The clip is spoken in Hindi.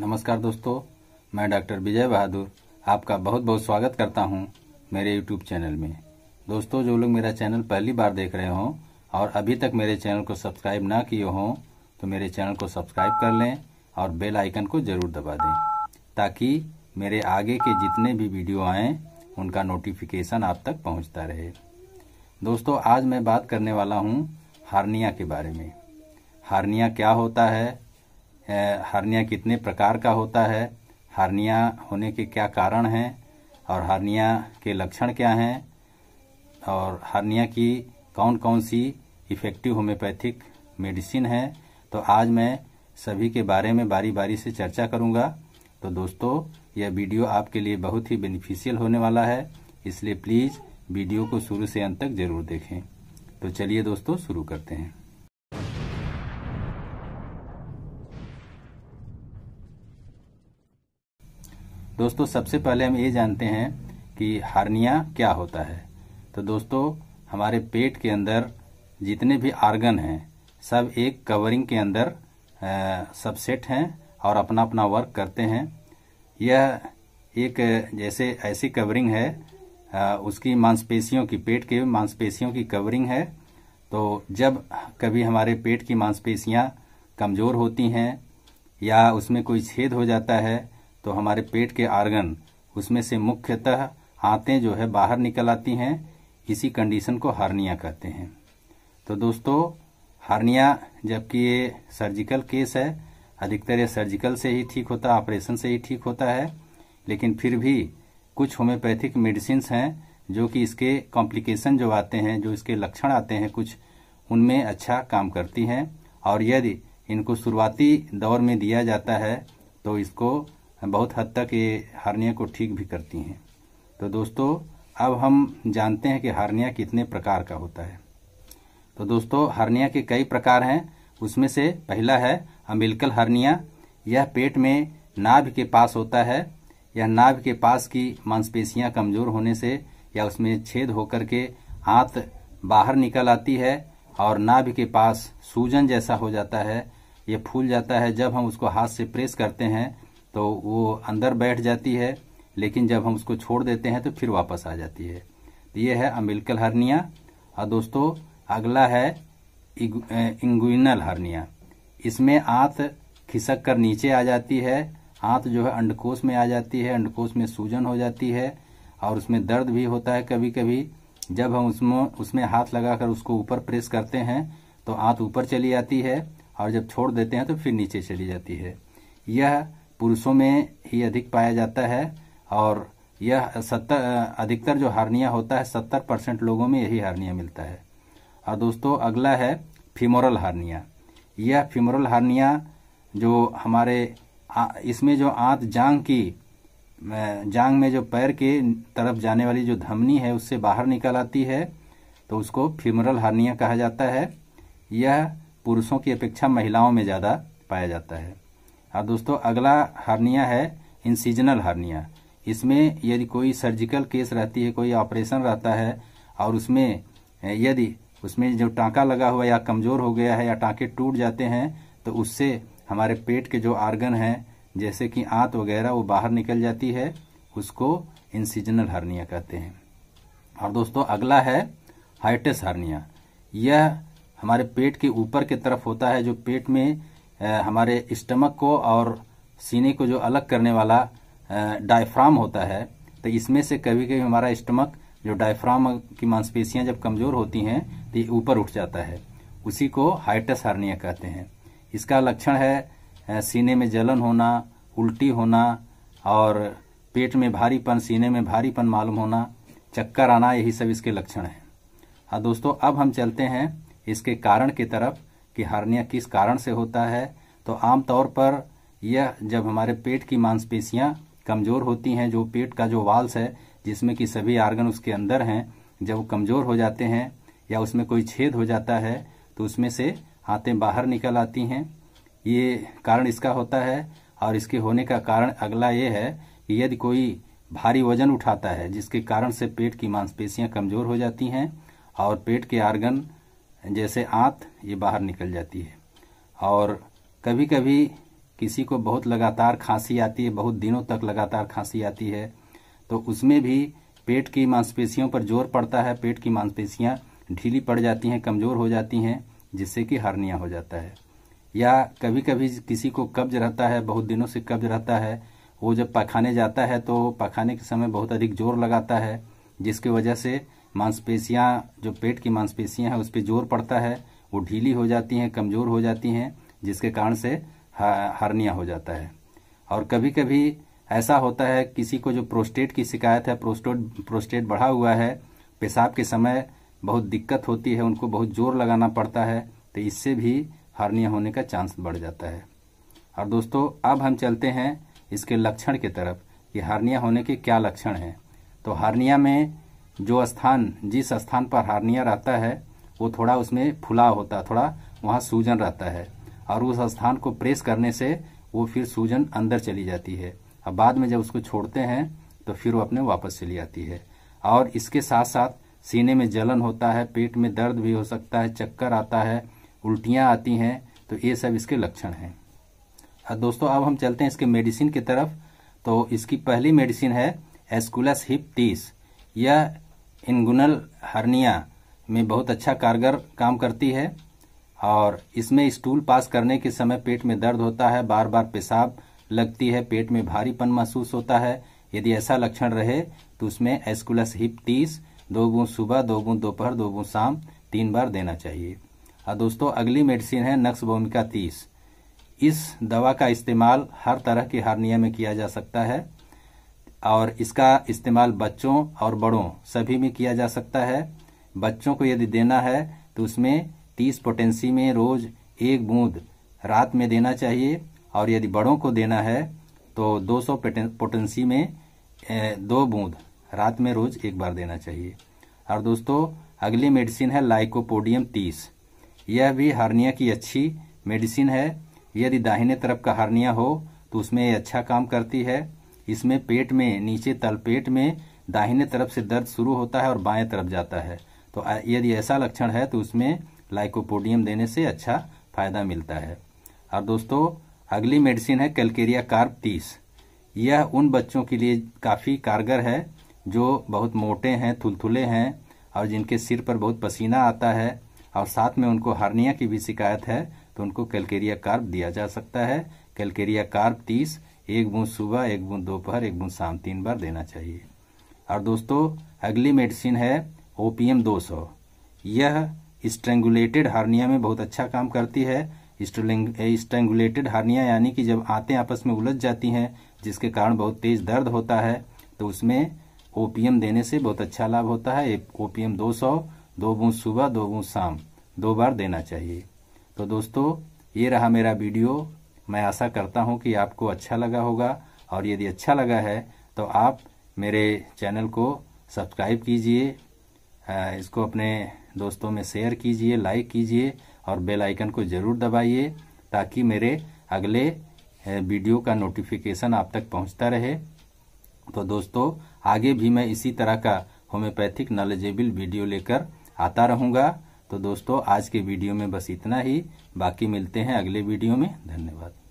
नमस्कार दोस्तों मैं डॉक्टर विजय बहादुर आपका बहुत बहुत स्वागत करता हूं मेरे यूट्यूब चैनल में दोस्तों जो लोग मेरा चैनल पहली बार देख रहे हों और अभी तक मेरे चैनल को सब्सक्राइब ना किए हों तो मेरे चैनल को सब्सक्राइब कर लें और बेल आइकन को ज़रूर दबा दें ताकि मेरे आगे के जितने भी वीडियो आएँ उनका नोटिफिकेशन आप तक पहुँचता रहे दोस्तों आज मैं बात करने वाला हूँ हारनिया के बारे में हार्निया क्या होता है हार्निया कितने प्रकार का होता है हार्निया होने के क्या कारण हैं और हार्निया के लक्षण क्या हैं और हार्निया की कौन कौन सी इफ़ेक्टिव होम्योपैथिक मेडिसिन है तो आज मैं सभी के बारे में बारी बारी से चर्चा करूंगा तो दोस्तों यह वीडियो आपके लिए बहुत ही बेनिफिशियल होने वाला है इसलिए प्लीज़ वीडियो को शुरू से अंत तक ज़रूर देखें तो चलिए दोस्तों शुरू करते हैं दोस्तों सबसे पहले हम ये जानते हैं कि हार्निया क्या होता है तो दोस्तों हमारे पेट के अंदर जितने भी आर्गन हैं सब एक कवरिंग के अंदर सबसेट हैं और अपना अपना वर्क करते हैं यह एक जैसे ऐसी कवरिंग है आ, उसकी मांसपेशियों की पेट के मांसपेशियों की कवरिंग है तो जब कभी हमारे पेट की मांसपेशियाँ कमज़ोर होती हैं या उसमें कोई छेद हो जाता है तो हमारे पेट के आर्गन उसमें से मुख्यतः आते जो है बाहर निकल आती हैं इसी कंडीशन को हार्निया कहते हैं तो दोस्तों हार्निया जबकि ये सर्जिकल केस है अधिकतर ये सर्जिकल से ही ठीक होता है ऑपरेशन से ही ठीक होता है लेकिन फिर भी कुछ होम्योपैथिक मेडिसिन हैं जो कि इसके कॉम्प्लिकेशन जो आते हैं जो इसके लक्षण आते हैं कुछ उनमें अच्छा काम करती हैं और यदि इनको शुरुआती दौर में दिया जाता है तो इसको बहुत हद तक ये हार्निया को ठीक भी करती हैं तो दोस्तों अब हम जानते हैं कि हार्निया कितने प्रकार का होता है तो दोस्तों हार्निया के कई प्रकार हैं उसमें से पहला है अम्बिलकल हार्निया यह पेट में नाभ के पास होता है यह नाभ के पास की मांसपेशियां कमजोर होने से या उसमें छेद होकर के हाथ बाहर निकल आती है और नाभ के पास सूजन जैसा हो जाता है ये फूल जाता है जब हम उसको हाथ से प्रेस करते हैं तो वो अंदर बैठ जाती है लेकिन जब हम उसको छोड़ देते हैं तो फिर वापस आ जाती है तो ये है अमिल्कल हर्निया और दोस्तों अगला है इंगुइनल हर्निया इसमें आंत खिसक कर नीचे आ जाती है आंत जो है अंडकोश में आ जाती है अंडकोश में सूजन हो जाती है और उसमें दर्द भी होता है कभी कभी जब हम उसमें उसमें हाथ लगाकर उसको ऊपर प्रेस करते हैं तो आंत ऊपर चली जाती है और जब छोड़ देते हैं तो फिर नीचे चली जाती है यह पुरुषों में ही अधिक पाया जाता है और यह सत्तर अधिकतर जो हार्निया होता है सत्तर परसेंट लोगों में यही हार्निया मिलता है और दोस्तों अगला है फीमोरल हार्निया यह फिमोरल हार्निया जो हमारे इसमें जो आंत जांग की जांग में जो पैर के तरफ जाने वाली जो धमनी है उससे बाहर निकल आती है तो उसको फिमोरल हार्निया कहा जाता है यह पुरुषों की अपेक्षा महिलाओं में ज़्यादा पाया जाता है अब हाँ दोस्तों अगला हार्निया है इंसीजनल हार्निया इसमें यदि कोई सर्जिकल केस रहती है कोई ऑपरेशन रहता है और उसमें यदि उसमें जो टाँका लगा हुआ या कमजोर हो गया है या टाँके टूट जाते हैं तो उससे हमारे पेट के जो आर्गन हैं जैसे कि आंत वगैरह वो बाहर निकल जाती है उसको इंसीजनल हार्निया कहते हैं और दोस्तों अगला है हाइटस हार्निया यह हमारे पेट के ऊपर के तरफ होता है जो पेट में हमारे स्टमक को और सीने को जो अलग करने वाला डायफ्राम होता है तो इसमें से कभी कभी हमारा स्टमक जो डायफ्राम की मांसपेशियां जब कमजोर होती हैं तो ये ऊपर उठ जाता है उसी को हाइटस हार्निया कहते हैं इसका लक्षण है सीने में जलन होना उल्टी होना और पेट में भारीपन सीने में भारीपन मालूम होना चक्कर आना यही सब इसके लक्षण हैं हाँ दोस्तों अब हम चलते हैं इसके कारण की तरफ कि हार्निया किस कारण से होता है तो आमतौर पर यह जब हमारे पेट की मांसपेशियां कमजोर होती हैं जो पेट का जो वाल्स है जिसमें कि सभी आर्गन उसके अंदर हैं जब वो कमजोर हो जाते हैं या उसमें कोई छेद हो जाता है तो उसमें से हाथें बाहर निकल आती हैं ये कारण इसका होता है और इसके होने का कारण अगला ये है कि यदि कोई भारी वजन उठाता है जिसके कारण से पेट की मांसपेशियां कमजोर हो जाती हैं और पेट के आर्गन जैसे आंत ये बाहर निकल जाती है और कभी कभी किसी को बहुत लगातार खांसी आती है बहुत दिनों तक लगातार खांसी आती है तो उसमें भी पेट की मांसपेशियों पर जोर पड़ता है पेट की मांसपेशियाँ ढीली पड़ जाती हैं कमज़ोर हो जाती हैं जिससे कि हार्निया हो जाता है या कभी कभी किसी को कब्ज रहता है बहुत दिनों से कब्ज रहता है वो जब पखाने जाता है तो पखाने के समय बहुत अधिक जोर लगाता है जिसकी वजह से मांसपेशियाँ जो पेट की मांसपेशियाँ हैं उस पर जोर पड़ता है वो ढीली हो जाती हैं कमज़ोर हो जाती हैं जिसके कारण से हर्निया हो जाता है और कभी कभी ऐसा होता है किसी को जो प्रोस्टेट की शिकायत है प्रोस्टेट प्रोस्टेट बढ़ा हुआ है पेशाब के समय बहुत दिक्कत होती है उनको बहुत जोर लगाना पड़ता है तो इससे भी हर्निया होने का चांस बढ़ जाता है और दोस्तों अब हम चलते हैं इसके लक्षण की तरफ कि हार्निया होने के क्या लक्षण हैं तो हार्निया में जो स्थान जिस स्थान पर हार्निया रहता है वो थोड़ा उसमें फुला होता है थोड़ा वहाँ सूजन रहता है और उस स्थान को प्रेस करने से वो फिर सूजन अंदर चली जाती है और बाद में जब उसको छोड़ते हैं तो फिर वो अपने वापस चली आती है और इसके साथ साथ सीने में जलन होता है पेट में दर्द भी हो सकता है चक्कर आता है उल्टियाँ आती हैं तो ये सब इसके लक्षण हैं और दोस्तों अब हम चलते हैं इसके मेडिसिन की तरफ तो इसकी पहली मेडिसिन है एस्कुलस हिप तीस यह इनगुनल हर्निया में बहुत अच्छा कारगर काम करती है और इसमें स्टूल पास करने के समय पेट में दर्द होता है बार बार पेशाब लगती है पेट में भारीपन महसूस होता है यदि ऐसा लक्षण रहे तो उसमें एस्कुलस हिप तीस दो गुण सुबह दो गुण दोपहर दो गुण शाम तीन बार देना चाहिए और दोस्तों अगली मेडिसिन है नक्स भूमिका तीस इस दवा का इस्तेमाल हर तरह के हारनिया में किया जा सकता है और इसका इस्तेमाल बच्चों और बड़ों सभी में किया जा सकता है बच्चों को यदि देना है तो उसमें तीस पोटेंसी में रोज एक बूंद रात में देना चाहिए और यदि बड़ों को देना है तो 200 पोटेंसी में दो बूंद रात में रोज एक बार देना चाहिए और दोस्तों अगली मेडिसिन है लाइकोपोडियम तीस यह भी हार्निया की अच्छी मेडिसिन है यदि दाहिने तरफ का हार्निया हो तो उसमें अच्छा काम करती है इसमें पेट में नीचे तलपेट में दाहिने तरफ से दर्द शुरू होता है और बाएं तरफ जाता है तो यदि ऐसा लक्षण है तो उसमें लाइकोपोडियम देने से अच्छा फायदा मिलता है और दोस्तों अगली मेडिसिन है कैलकेरिया कार्प तीस यह उन बच्चों के लिए काफ़ी कारगर है जो बहुत मोटे हैं थुलथुले हैं और जिनके सिर पर बहुत पसीना आता है और साथ में उनको हार्निया की भी शिकायत है तो उनको कैलकेरिया कार्प दिया जा सकता है कैलकेरिया कार्प तीस एक बूंद सुबह एक बूंद दोपहर एक बूंद शाम तीन बार देना चाहिए और दोस्तों अगली मेडिसिन है ओपीएम 200 यह स्ट्रेंगुलेटेड हार्निया में बहुत अच्छा काम करती है स्ट्रेंगुलेटेड हार्निया यानी कि जब आते आपस में उलझ जाती हैं जिसके कारण बहुत तेज दर्द होता है तो उसमें ओपीएम देने से बहुत अच्छा लाभ होता है ओपीएम 200 दो बूंद सुबह दो बूंद शाम दो बार देना चाहिए तो दोस्तों ये रहा मेरा वीडियो मैं आशा करता हूं कि आपको अच्छा लगा होगा और यदि अच्छा लगा है तो आप मेरे चैनल को सब्सक्राइब कीजिए इसको अपने दोस्तों में शेयर कीजिए लाइक कीजिए और बेल आइकन को ज़रूर दबाइए ताकि मेरे अगले वीडियो का नोटिफिकेशन आप तक पहुंचता रहे तो दोस्तों आगे भी मैं इसी तरह का होम्योपैथिक नॉलेजेबल वीडियो लेकर आता रहूँगा तो दोस्तों आज के वीडियो में बस इतना ही बाकी मिलते हैं अगले वीडियो में धन्यवाद